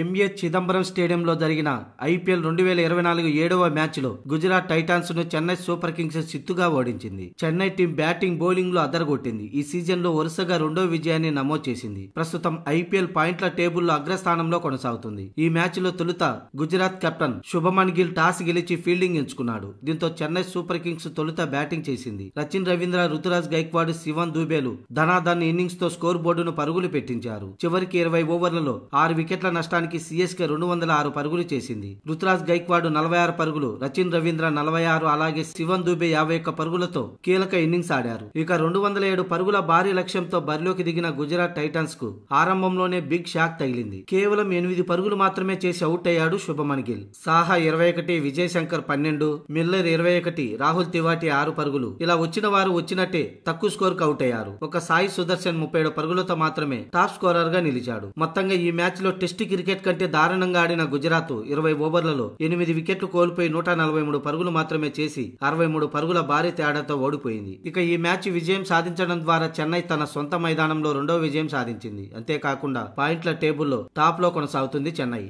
MA Chidambaram స్టేడియంలో జరిగిన IPL రెండు వేల ఇరవై నాలుగు ఏడవ మ్యాచ్లో గుజరాత్ టైటాన్స్ ను చెన్నై సూపర్ కింగ్స్ చిత్తుగా ఓడించింది చెన్నై టీం బ్యాటింగ్ బౌలింగ్ లో అదరగొట్టింది ఈ సీజన్ లో వరుసగా రెండో విజయాన్ని నమోదు చేసింది ప్రస్తుతం ఐపీఎల్ పాయింట్ల టేబుల్లో అగ్రస్థానంలో కొనసాగుతుంది ఈ మ్యాచ్ లో తొలుత గుజరాత్ కెప్టెన్ శుభమన్ గిల్ టాస్ గెలిచి ఫీల్డింగ్ ఎంచుకున్నాడు దీంతో చెన్నై సూపర్ కింగ్స్ తొలుత బ్యాటింగ్ చేసింది రచిన్ రవీంద్ర రుతురాజ్ గైక్వాడ్ శివన్ దూబేలు ధనాధన్ ఇన్నింగ్స్ తో స్కోర్ బోర్డును పరుగులు పెట్టించారు చివరికి ఇరవై ఓవర్లలో ఆరు వికెట్ల నష్టం మొత్తానికి సిఎస్కే రెండు వందల ఆరు పరుగులు చేసింది రుతురాజ్ గైక్వాడ్ నలభై ఆరు పరుగులు రచిన్ రవీంద్ర నలభై ఆరు అలాగే శివన్ దుబే యాభై ఒక్క పరుగులతో కీలక ఇన్నింగ్స్ ఆడారు ఇక రెండు వందల ఏడు పరుగుల భారీ లక్ష్యంతో బరిలోకి దిగిన గుజరాత్ టైటన్స్ కు ఆరంభంలోనే బిగ్ షాక్ తగిలింది కేవలం ఎనిమిది పరుగులు మాత్రమే చేసి అవుట్ అయ్యాడు శుభమన్ గిల్ సాహా ఇరవై ఒకటి విజయ్ శంకర్ పన్నెండు మిల్లర్ ఇరవై ఒకటి రాహుల్ తివాటి ఆరు పరుగులు ఇలా వచ్చిన వారు వచ్చినట్టే తక్కువ స్కోర్ కు అవుట్ అయ్యారు ఒక సాయి సుదర్శన్ ముప్పై ఏడు పరుగులతో మాత్రమే టాప్ స్కోరర్ గా నిలిచాడు మొత్తంగా ఈ మ్యాచ్ లో టెస్ట్ క్రికెట్ క్రికెట్ కంటే దారుణంగా ఆడిన గుజరాత్ ఇరవై ఓవర్లలో ఎనిమిది వికెట్లు కోల్పోయి నూట నలభై మూడు పరుగులు మాత్రమే చేసి అరవై మూడు పరుగుల భారీ తేడాతో ఓడిపోయింది ఇక ఈ మ్యాచ్ విజయం సాధించడం ద్వారా చెన్నై తన సొంత మైదానంలో రెండో విజయం సాధించింది అంతేకాకుండా పాయింట్ల టేబుల్లో టాప్ లో కొనసాగుతుంది చెన్నై